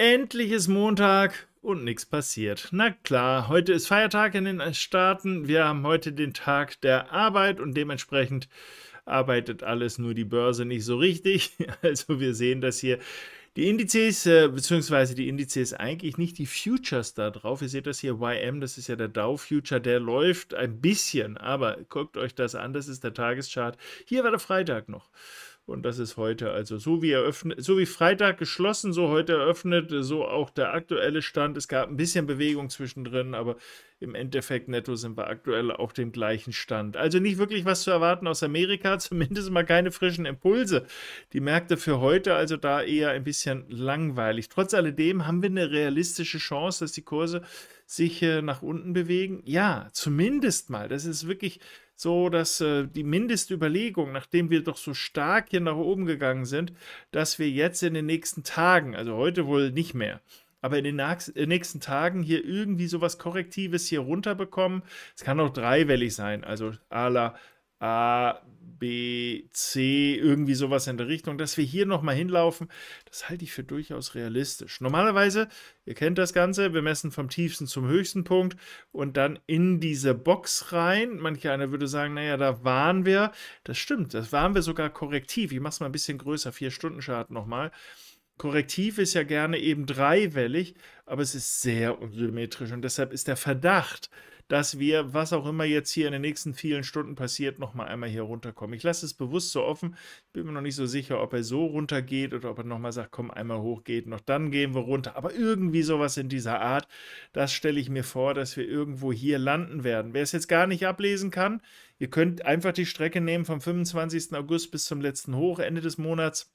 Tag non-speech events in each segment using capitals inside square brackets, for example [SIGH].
Endlich ist Montag und nichts passiert. Na klar, heute ist Feiertag in den Staaten. Wir haben heute den Tag der Arbeit und dementsprechend arbeitet alles, nur die Börse nicht so richtig. [LAUGHS] Also wir sehen das hier. Die Indizes, äh, beziehungsweise die Indizes eigentlich nicht, die Futures da drauf. Ihr seht das hier, YM, das ist ja der Dow Future, der läuft ein bisschen, aber guckt euch das an, das ist der Tageschart. Hier war der Freitag noch. Und das ist heute also so wie eröffnet, so wie Freitag geschlossen, so heute eröffnet, so auch der aktuelle Stand. Es gab ein bisschen Bewegung zwischendrin, aber im Endeffekt netto sind wir aktuell auf dem gleichen Stand. Also nicht wirklich was zu erwarten aus Amerika, [LAUGHS] zumindest mal keine frischen Impulse. Die Märkte für heute also da eher ein bisschen langweilig. Trotz alledem haben wir eine realistische Chance, dass die Kurse sich äh, nach unten bewegen. Ja, zumindest mal. Das ist wirklich so, dass äh, die Mindestüberlegung, nachdem wir doch so stark hier nach oben gegangen sind, dass wir jetzt in den nächsten Tagen, also heute wohl nicht mehr, aber in den äh, nächsten Tagen hier irgendwie sowas Korrektives hier runterbekommen. Es kann auch dreiwellig sein, also a la A, B, C, irgendwie sowas in der Richtung, dass wir hier nochmal hinlaufen, das halte ich für durchaus realistisch. Normalerweise, ihr kennt das Ganze, wir messen vom tiefsten zum höchsten Punkt und dann in diese Box rein. Manche einer würde sagen, naja, da waren wir. Das stimmt, das waren wir sogar korrektiv. Ich mache es mal ein bisschen größer, vier Stunden Chart nochmal. Korrektiv ist ja gerne eben dreiwellig, aber es ist sehr unsymmetrisch und deshalb ist der Verdacht, dass wir, was auch immer jetzt hier in den nächsten vielen Stunden passiert, nochmal einmal hier runterkommen. Ich lasse es bewusst so offen, Ich bin mir noch nicht so sicher, ob er so runtergeht oder ob er nochmal sagt, komm, einmal hochgeht, noch dann gehen wir runter. Aber irgendwie sowas in dieser Art, das stelle ich mir vor, dass wir irgendwo hier landen werden. Wer es jetzt gar nicht ablesen kann, ihr könnt einfach die Strecke nehmen vom 25. August bis zum letzten Hoch, Ende des Monats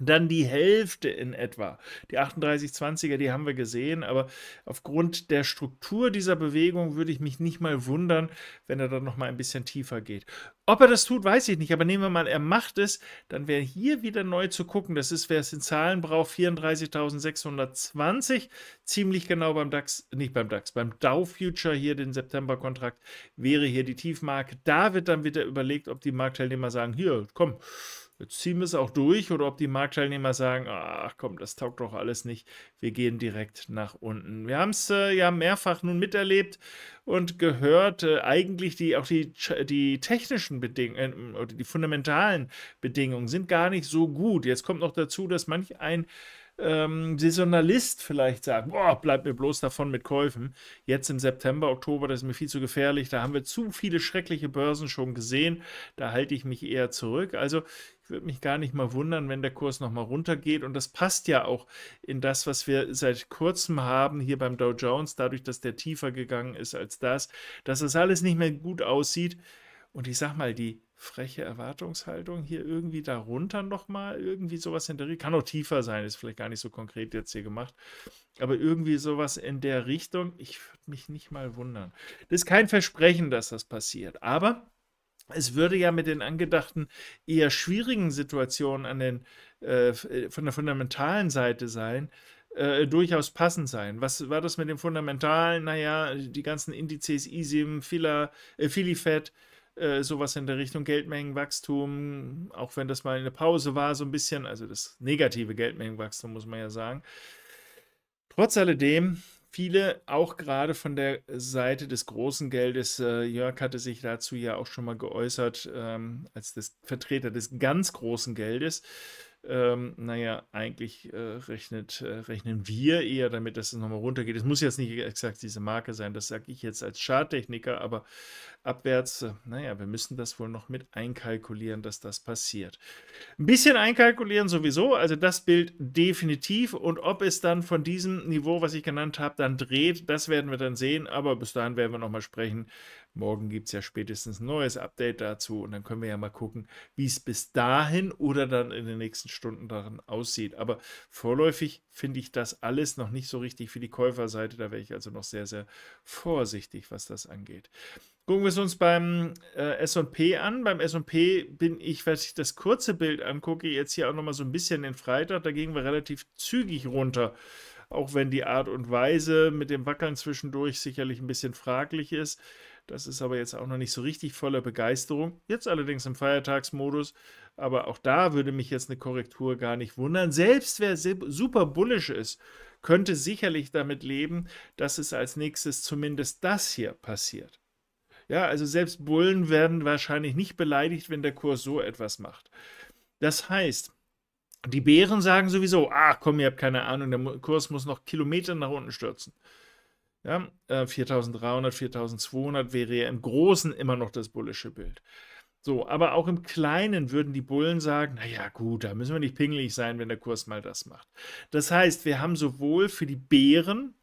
dann die Hälfte in etwa. Die 3820er, die haben wir gesehen, aber aufgrund der Struktur dieser Bewegung würde ich mich nicht mal wundern, wenn er dann nochmal ein bisschen tiefer geht. Ob er das tut, weiß ich nicht, aber nehmen wir mal, er macht es, dann wäre hier wieder neu zu gucken. Das ist, wer es in Zahlen braucht, 34.620, ziemlich genau beim DAX, nicht beim DAX, beim Dow Future hier, den September-Kontrakt, wäre hier die Tiefmarke. Da wird dann wieder überlegt, ob die Marktteilnehmer sagen, hier, komm, ziehen wir es auch durch oder ob die Marktteilnehmer sagen, ach komm, das taugt doch alles nicht, wir gehen direkt nach unten. Wir haben es äh, ja mehrfach nun miterlebt und gehört, äh, eigentlich die, auch die, die technischen Bedingungen äh, oder die fundamentalen Bedingungen sind gar nicht so gut. Jetzt kommt noch dazu, dass manch ein ähm, Saisonalist vielleicht sagen, boah, bleibt mir bloß davon mit Käufen. Jetzt im September, Oktober, das ist mir viel zu gefährlich. Da haben wir zu viele schreckliche Börsen schon gesehen. Da halte ich mich eher zurück. Also ich würde mich gar nicht mal wundern, wenn der Kurs nochmal runtergeht. Und das passt ja auch in das, was wir seit kurzem haben hier beim Dow Jones, dadurch, dass der tiefer gegangen ist als das, dass das alles nicht mehr gut aussieht. Und ich sag mal, die freche Erwartungshaltung hier irgendwie darunter nochmal, irgendwie sowas in der Richtung. Kann auch tiefer sein, ist vielleicht gar nicht so konkret jetzt hier gemacht, aber irgendwie sowas in der Richtung. Ich würde mich nicht mal wundern. Das ist kein Versprechen, dass das passiert, aber es würde ja mit den angedachten eher schwierigen Situationen an den, äh, äh von der fundamentalen Seite sein, äh, durchaus passend sein. Was war das mit dem Fundamentalen? Naja, die ganzen Indizes, ISIM, Fila, äh, Filifet, äh, sowas in der Richtung Geldmengenwachstum, auch wenn das mal eine Pause war, so ein bisschen, also das negative Geldmengenwachstum, muss man ja sagen. Trotz alledem, viele auch gerade von der Seite des großen Geldes, äh, Jörg hatte sich dazu ja auch schon mal geäußert, ähm, als das Vertreter des ganz großen Geldes, ähm, naja, eigentlich äh, rechnet, äh, rechnen wir eher damit, dass es nochmal runtergeht. Es muss jetzt nicht exakt diese Marke sein, das sage ich jetzt als Charttechniker, aber abwärts, äh, naja, wir müssen das wohl noch mit einkalkulieren, dass das passiert. Ein bisschen einkalkulieren sowieso, also das Bild definitiv und ob es dann von diesem Niveau, was ich genannt habe, dann dreht, das werden wir dann sehen, aber bis dahin werden wir nochmal sprechen, Morgen gibt es ja spätestens ein neues Update dazu und dann können wir ja mal gucken, wie es bis dahin oder dann in den nächsten Stunden darin aussieht. Aber vorläufig finde ich das alles noch nicht so richtig für die Käuferseite. Da wäre ich also noch sehr, sehr vorsichtig, was das angeht. Gucken wir es uns beim äh, SP an. Beim SP bin ich, wenn ich das kurze Bild angucke, jetzt hier auch nochmal so ein bisschen den Freitag. Da gingen wir relativ zügig runter auch wenn die Art und Weise mit dem Wackeln zwischendurch sicherlich ein bisschen fraglich ist. Das ist aber jetzt auch noch nicht so richtig voller Begeisterung. Jetzt allerdings im Feiertagsmodus. Aber auch da würde mich jetzt eine Korrektur gar nicht wundern. Selbst wer super bullisch ist, könnte sicherlich damit leben, dass es als nächstes zumindest das hier passiert. Ja, also selbst Bullen werden wahrscheinlich nicht beleidigt, wenn der Kurs so etwas macht. Das heißt, die Bären sagen sowieso, Ach komm, ihr habt keine Ahnung, der Kurs muss noch Kilometer nach unten stürzen. Ja, 4300, äh, 4200 wäre ja im Großen immer noch das bullische Bild. So, aber auch im Kleinen würden die Bullen sagen, naja gut, da müssen wir nicht pingelig sein, wenn der Kurs mal das macht. Das heißt, wir haben sowohl für die Bären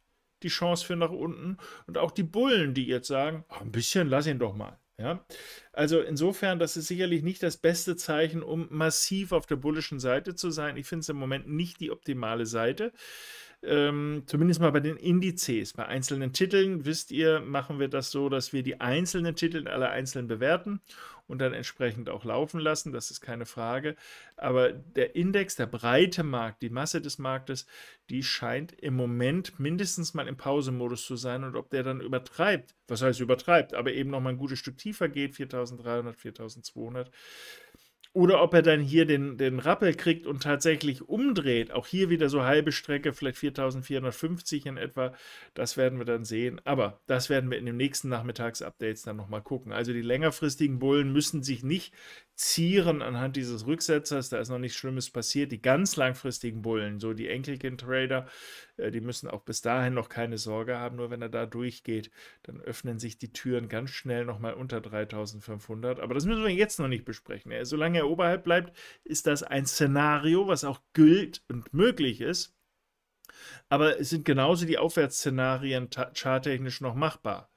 die Chance für nach unten und auch die Bullen, die jetzt sagen, ach, ein bisschen, lass ihn doch mal. Ja? Also insofern, das ist sicherlich nicht das beste Zeichen, um massiv auf der bullischen Seite zu sein. Ich finde es im Moment nicht die optimale Seite ähm, zumindest mal bei den Indizes, bei einzelnen Titeln, wisst ihr, machen wir das so, dass wir die einzelnen Titel alle einzeln bewerten und dann entsprechend auch laufen lassen, das ist keine Frage. Aber der Index, der breite Markt, die Masse des Marktes, die scheint im Moment mindestens mal im Pausemodus zu sein und ob der dann übertreibt, was heißt übertreibt, aber eben noch mal ein gutes Stück tiefer geht, 4300, 4200, oder ob er dann hier den, den Rappel kriegt und tatsächlich umdreht. Auch hier wieder so halbe Strecke, vielleicht 4450 in etwa. Das werden wir dann sehen. Aber das werden wir in den nächsten Nachmittagsupdates dann nochmal gucken. Also die längerfristigen Bullen müssen sich nicht Zieren anhand dieses Rücksetzers, da ist noch nichts Schlimmes passiert. Die ganz langfristigen Bullen, so die Enkelkind-Trader, äh, die müssen auch bis dahin noch keine Sorge haben. Nur wenn er da durchgeht, dann öffnen sich die Türen ganz schnell nochmal unter 3500. Aber das müssen wir jetzt noch nicht besprechen. Solange er oberhalb bleibt, ist das ein Szenario, was auch gilt und möglich ist. Aber es sind genauso die Aufwärtsszenarien charttechnisch noch machbar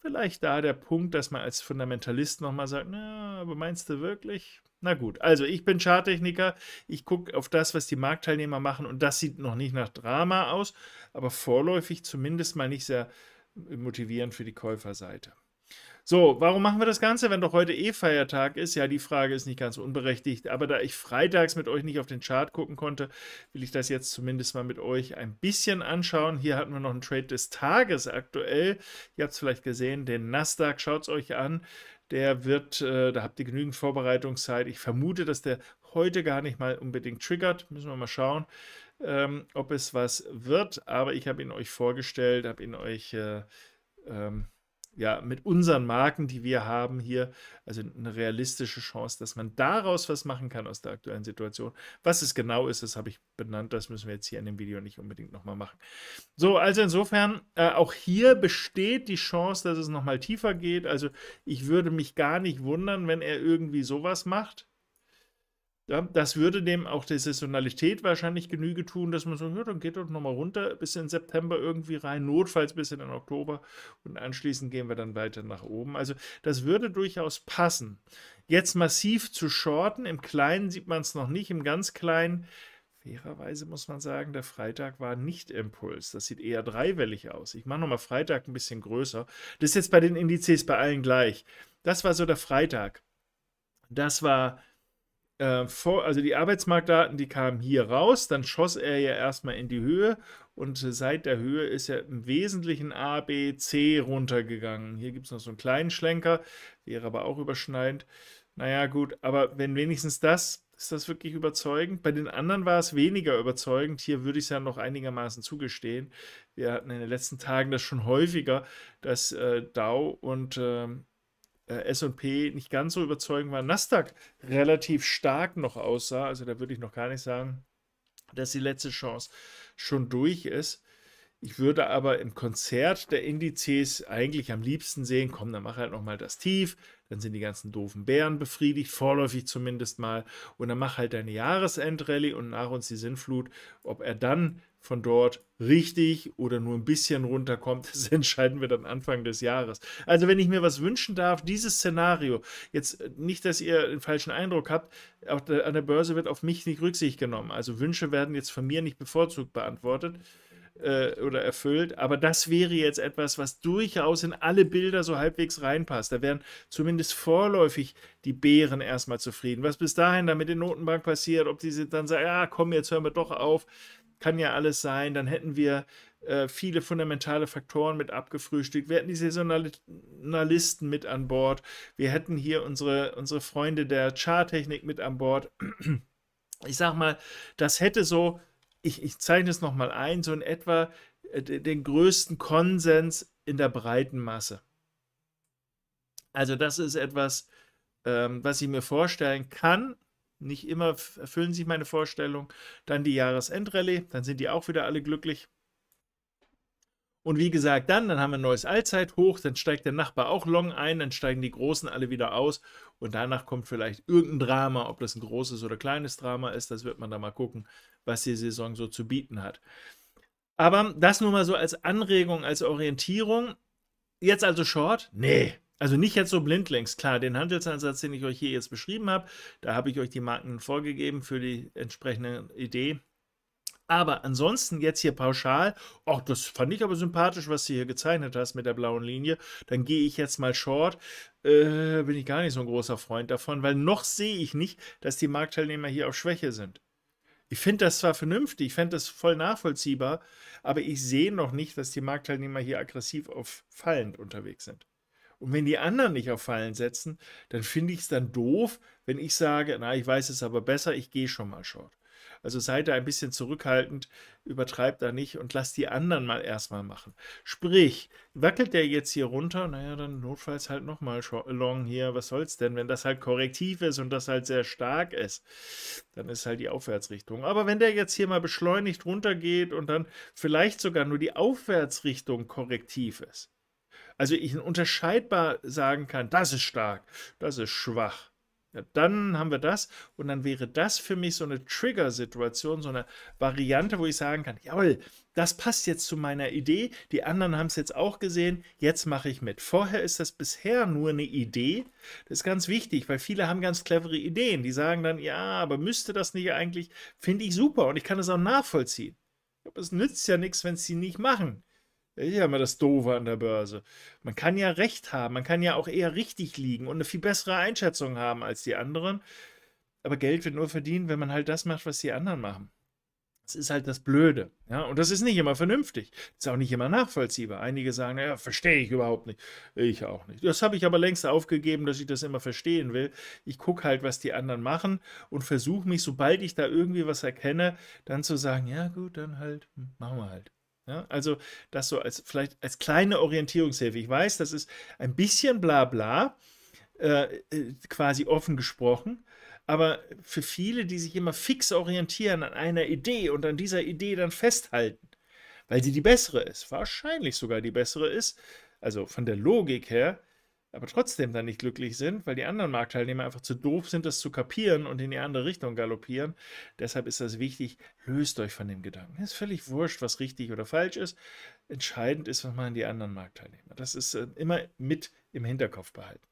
vielleicht da der Punkt, dass man als Fundamentalist nochmal sagt, na, aber meinst du wirklich? Na gut, also ich bin Charttechniker, ich gucke auf das, was die Marktteilnehmer machen und das sieht noch nicht nach Drama aus, aber vorläufig zumindest mal nicht sehr motivierend für die Käuferseite. So, warum machen wir das Ganze, wenn doch heute eh Feiertag ist? Ja, die Frage ist nicht ganz unberechtigt, aber da ich freitags mit euch nicht auf den Chart gucken konnte, will ich das jetzt zumindest mal mit euch ein bisschen anschauen. Hier hatten wir noch einen Trade des Tages aktuell. Ihr habt es vielleicht gesehen, den Nasdaq, schaut es euch an. Der wird, äh, da habt ihr genügend Vorbereitungszeit. Ich vermute, dass der heute gar nicht mal unbedingt triggert. Müssen wir mal schauen, ähm, ob es was wird. Aber ich habe ihn euch vorgestellt, habe ihn euch äh, ähm, ja, mit unseren Marken, die wir haben hier, also eine realistische Chance, dass man daraus was machen kann aus der aktuellen Situation. Was es genau ist, das habe ich benannt, das müssen wir jetzt hier in dem Video nicht unbedingt nochmal machen. So, also insofern, äh, auch hier besteht die Chance, dass es nochmal tiefer geht. Also ich würde mich gar nicht wundern, wenn er irgendwie sowas macht. Ja, das würde dem auch der Saisonalität wahrscheinlich Genüge tun, dass man so, ja, dann geht doch nochmal runter bis in September irgendwie rein, notfalls bis in den Oktober und anschließend gehen wir dann weiter nach oben. Also das würde durchaus passen. Jetzt massiv zu shorten, im Kleinen sieht man es noch nicht, im ganz Kleinen, fairerweise muss man sagen, der Freitag war nicht Impuls. Das sieht eher dreiwellig aus. Ich mache nochmal Freitag ein bisschen größer. Das ist jetzt bei den Indizes bei allen gleich. Das war so der Freitag. Das war äh, vor, also die Arbeitsmarktdaten, die kamen hier raus, dann schoss er ja erstmal in die Höhe und seit der Höhe ist er im Wesentlichen A, B, C runtergegangen. Hier gibt es noch so einen kleinen Schlenker, wäre aber auch überschneidend. Naja, gut, aber wenn wenigstens das, ist das wirklich überzeugend? Bei den anderen war es weniger überzeugend. Hier würde ich es ja noch einigermaßen zugestehen. Wir hatten in den letzten Tagen das schon häufiger, dass äh, DAO und äh, äh, SP nicht ganz so überzeugend war, Nasdaq relativ stark noch aussah. Also da würde ich noch gar nicht sagen, dass die letzte Chance schon durch ist. Ich würde aber im Konzert der Indizes eigentlich am liebsten sehen, komm, dann mach halt nochmal das Tief, dann sind die ganzen doofen Bären befriedigt, vorläufig zumindest mal, und dann mach halt deine Jahresendrallye und nach uns die Sinnflut. Ob er dann von dort richtig oder nur ein bisschen runterkommt, [LAUGHS] das entscheiden wir dann Anfang des Jahres. Also wenn ich mir was wünschen darf, dieses Szenario, jetzt äh, nicht, dass ihr den falschen Eindruck habt, auch an der Börse wird auf mich nicht Rücksicht genommen. Also Wünsche werden jetzt von mir nicht bevorzugt beantwortet äh, oder erfüllt, aber das wäre jetzt etwas, was durchaus in alle Bilder so halbwegs reinpasst. Da wären zumindest vorläufig die Bären erstmal zufrieden. Was bis dahin dann mit den Notenbank passiert, ob die dann sagen, ja komm, jetzt hören wir doch auf, kann ja alles sein, dann hätten wir äh, viele fundamentale Faktoren mit abgefrühstückt. Wir hätten die Saisonalisten mit an Bord. Wir hätten hier unsere, unsere Freunde der Charttechnik mit an Bord. Ich sag mal, das hätte so, ich, ich zeichne es nochmal ein, so in etwa äh, den größten Konsens in der breiten Masse. Also das ist etwas, ähm, was ich mir vorstellen kann, nicht immer erfüllen sich meine Vorstellungen. Dann die Jahresendrallye, dann sind die auch wieder alle glücklich. Und wie gesagt, dann, dann haben wir ein neues Allzeithoch, dann steigt der Nachbar auch long ein, dann steigen die Großen alle wieder aus und danach kommt vielleicht irgendein Drama, ob das ein großes oder kleines Drama ist, das wird man da mal gucken, was die Saison so zu bieten hat. Aber das nur mal so als Anregung, als Orientierung. Jetzt also Short? Nee, also nicht jetzt so blindlings. Klar, den Handelsansatz, den ich euch hier jetzt beschrieben habe, da habe ich euch die Marken vorgegeben für die entsprechende Idee. Aber ansonsten jetzt hier pauschal, auch das fand ich aber sympathisch, was du hier gezeichnet hast mit der blauen Linie. Dann gehe ich jetzt mal short. Äh, bin ich gar nicht so ein großer Freund davon, weil noch sehe ich nicht, dass die Marktteilnehmer hier auf Schwäche sind. Ich finde das zwar vernünftig, ich fände das voll nachvollziehbar, aber ich sehe noch nicht, dass die Marktteilnehmer hier aggressiv auf fallend unterwegs sind. Und wenn die anderen nicht auf Fallen setzen, dann finde ich es dann doof, wenn ich sage, na, ich weiß es aber besser, ich gehe schon mal Short. Also seid da ein bisschen zurückhaltend, übertreibt da nicht und lasst die anderen mal erstmal machen. Sprich, wackelt der jetzt hier runter, naja, dann notfalls halt nochmal long hier, was soll's denn, wenn das halt korrektiv ist und das halt sehr stark ist, dann ist halt die Aufwärtsrichtung. Aber wenn der jetzt hier mal beschleunigt runtergeht und dann vielleicht sogar nur die Aufwärtsrichtung korrektiv ist, also ich unterscheidbar sagen kann, das ist stark, das ist schwach. Ja, dann haben wir das und dann wäre das für mich so eine Trigger-Situation, so eine Variante, wo ich sagen kann, jawohl, das passt jetzt zu meiner Idee, die anderen haben es jetzt auch gesehen, jetzt mache ich mit. Vorher ist das bisher nur eine Idee, das ist ganz wichtig, weil viele haben ganz clevere Ideen, die sagen dann, ja, aber müsste das nicht eigentlich, finde ich super und ich kann das auch nachvollziehen. Aber es nützt ja nichts, wenn sie nicht machen ist ja immer das Doofe an der Börse. Man kann ja recht haben, man kann ja auch eher richtig liegen und eine viel bessere Einschätzung haben als die anderen. Aber Geld wird nur verdient, wenn man halt das macht, was die anderen machen. Das ist halt das Blöde. Ja? Und das ist nicht immer vernünftig. Das ist auch nicht immer nachvollziehbar. Einige sagen, naja, verstehe ich überhaupt nicht. Ich auch nicht. Das habe ich aber längst aufgegeben, dass ich das immer verstehen will. Ich gucke halt, was die anderen machen und versuche mich, sobald ich da irgendwie was erkenne, dann zu sagen, ja gut, dann halt, hm, machen wir halt. Ja, also das so als vielleicht als kleine Orientierungshilfe. Ich weiß, das ist ein bisschen Blabla, äh, äh, quasi offen gesprochen, aber für viele, die sich immer fix orientieren an einer Idee und an dieser Idee dann festhalten, weil sie die bessere ist, wahrscheinlich sogar die bessere ist, also von der Logik her, aber trotzdem dann nicht glücklich sind, weil die anderen Marktteilnehmer einfach zu doof sind, das zu kapieren und in die andere Richtung galoppieren. Deshalb ist das wichtig, löst euch von dem Gedanken. Es ist völlig wurscht, was richtig oder falsch ist. Entscheidend ist, was machen die anderen Marktteilnehmer. Das ist äh, immer mit im Hinterkopf behalten.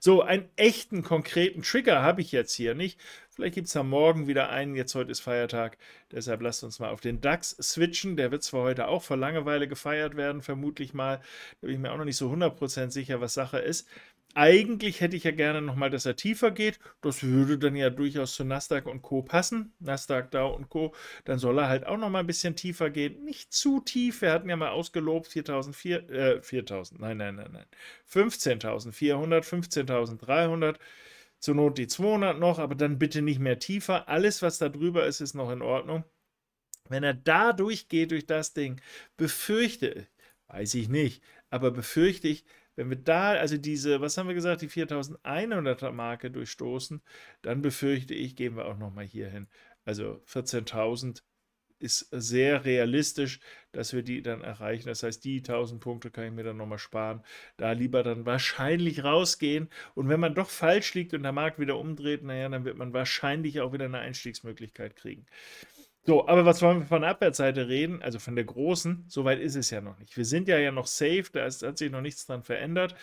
So, einen echten, konkreten Trigger habe ich jetzt hier nicht. Vielleicht gibt es am Morgen wieder einen. Jetzt heute ist Feiertag. Deshalb lasst uns mal auf den DAX switchen. Der wird zwar heute auch vor Langeweile gefeiert werden, vermutlich mal. Da bin ich mir auch noch nicht so 100% sicher, was Sache ist. Eigentlich hätte ich ja gerne nochmal, dass er tiefer geht. Das würde dann ja durchaus zu Nasdaq und Co. passen. Nasdaq Dow und Co. Dann soll er halt auch nochmal ein bisschen tiefer gehen. Nicht zu tief. Wir hatten ja mal ausgelobt 4400, äh, 4.000, nein, nein, nein, nein. 15.400, 15.300. Zur Not die 200 noch, aber dann bitte nicht mehr tiefer. Alles, was da drüber ist, ist noch in Ordnung. Wenn er da durchgeht durch das Ding, befürchte, ich, weiß ich nicht, aber befürchte ich, wenn wir da also diese, was haben wir gesagt, die 4100er Marke durchstoßen, dann befürchte ich, gehen wir auch nochmal hier hin. Also 14.000 ist sehr realistisch, dass wir die dann erreichen. Das heißt, die 1000 Punkte kann ich mir dann nochmal sparen. Da lieber dann wahrscheinlich rausgehen. Und wenn man doch falsch liegt und der Markt wieder umdreht, naja, dann wird man wahrscheinlich auch wieder eine Einstiegsmöglichkeit kriegen. So, aber was wollen wir von der Abwärtsseite reden? Also von der großen, soweit ist es ja noch nicht. Wir sind ja ja noch safe, da ist, hat sich noch nichts dran verändert.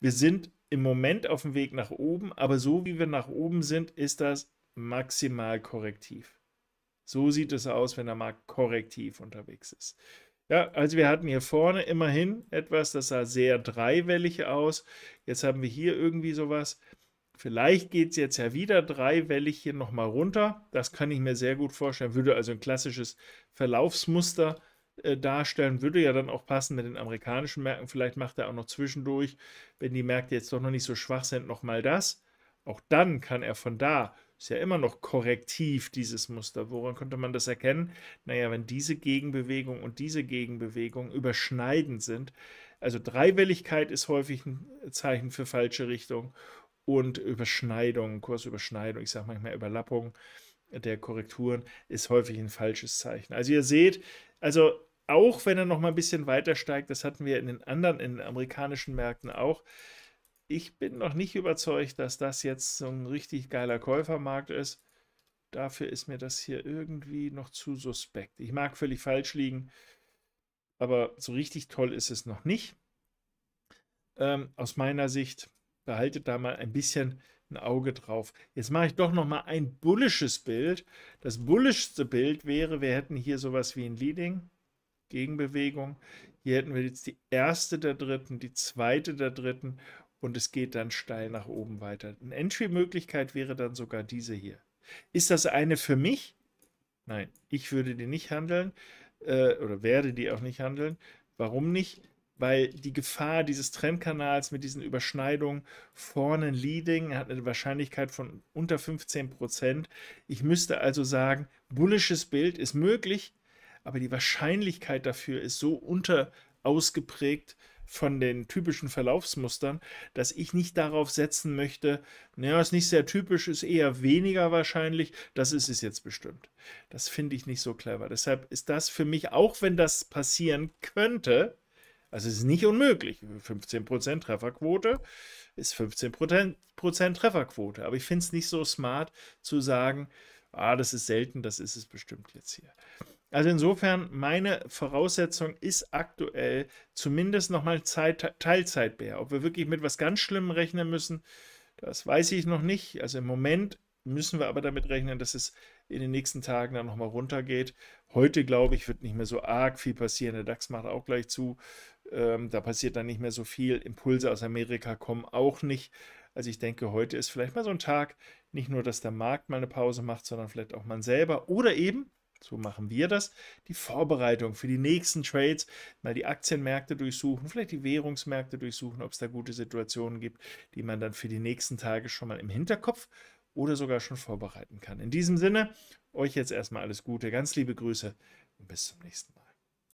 Wir sind im Moment auf dem Weg nach oben, aber so wie wir nach oben sind, ist das maximal korrektiv. So sieht es aus, wenn der Markt korrektiv unterwegs ist. Ja, also wir hatten hier vorne immerhin etwas, das sah sehr dreiwellig aus. Jetzt haben wir hier irgendwie sowas. Vielleicht geht es jetzt ja wieder drei hier nochmal runter. Das kann ich mir sehr gut vorstellen. Würde also ein klassisches Verlaufsmuster äh, darstellen. Würde ja dann auch passen mit den amerikanischen Märkten. Vielleicht macht er auch noch zwischendurch, wenn die Märkte jetzt doch noch nicht so schwach sind, nochmal das. Auch dann kann er von da, ist ja immer noch korrektiv dieses Muster. Woran könnte man das erkennen? Naja, wenn diese Gegenbewegung und diese Gegenbewegung überschneidend sind. Also Dreiwelligkeit ist häufig ein Zeichen für falsche Richtung und Überschneidung, Kursüberschneidung, ich sage manchmal Überlappung der Korrekturen ist häufig ein falsches Zeichen. Also ihr seht, also auch wenn er noch mal ein bisschen weiter steigt, das hatten wir in den anderen, in den amerikanischen Märkten auch. Ich bin noch nicht überzeugt, dass das jetzt so ein richtig geiler Käufermarkt ist. Dafür ist mir das hier irgendwie noch zu suspekt. Ich mag völlig falsch liegen, aber so richtig toll ist es noch nicht. Ähm, aus meiner Sicht behaltet da mal ein bisschen ein Auge drauf. Jetzt mache ich doch noch mal ein bullisches Bild. Das bullischste Bild wäre, wir hätten hier sowas wie ein Leading, Gegenbewegung. Hier hätten wir jetzt die erste der dritten, die zweite der dritten und es geht dann steil nach oben weiter. Eine Entry-Möglichkeit wäre dann sogar diese hier. Ist das eine für mich? Nein, ich würde die nicht handeln äh, oder werde die auch nicht handeln. Warum nicht? weil die Gefahr dieses Trennkanals mit diesen Überschneidungen vorne Leading hat eine Wahrscheinlichkeit von unter 15 Prozent. Ich müsste also sagen, bullisches Bild ist möglich, aber die Wahrscheinlichkeit dafür ist so unter ausgeprägt von den typischen Verlaufsmustern, dass ich nicht darauf setzen möchte, naja, ist nicht sehr typisch, ist eher weniger wahrscheinlich, das ist es jetzt bestimmt. Das finde ich nicht so clever. Deshalb ist das für mich, auch wenn das passieren könnte, also es ist nicht unmöglich. 15% Trefferquote ist 15% Trefferquote. Aber ich finde es nicht so smart zu sagen, ah, das ist selten, das ist es bestimmt jetzt hier. Also insofern, meine Voraussetzung ist aktuell zumindest nochmal Teilzeitbär. Ob wir wirklich mit was ganz Schlimmem rechnen müssen, das weiß ich noch nicht. Also im Moment müssen wir aber damit rechnen, dass es in den nächsten Tagen dann nochmal runtergeht. Heute, glaube ich, wird nicht mehr so arg viel passieren. Der DAX macht auch gleich zu. Ähm, da passiert dann nicht mehr so viel. Impulse aus Amerika kommen auch nicht. Also ich denke, heute ist vielleicht mal so ein Tag, nicht nur, dass der Markt mal eine Pause macht, sondern vielleicht auch man selber oder eben, so machen wir das, die Vorbereitung für die nächsten Trades, mal die Aktienmärkte durchsuchen, vielleicht die Währungsmärkte durchsuchen, ob es da gute Situationen gibt, die man dann für die nächsten Tage schon mal im Hinterkopf oder sogar schon vorbereiten kann. In diesem Sinne, euch jetzt erstmal alles Gute, ganz liebe Grüße und bis zum nächsten Mal.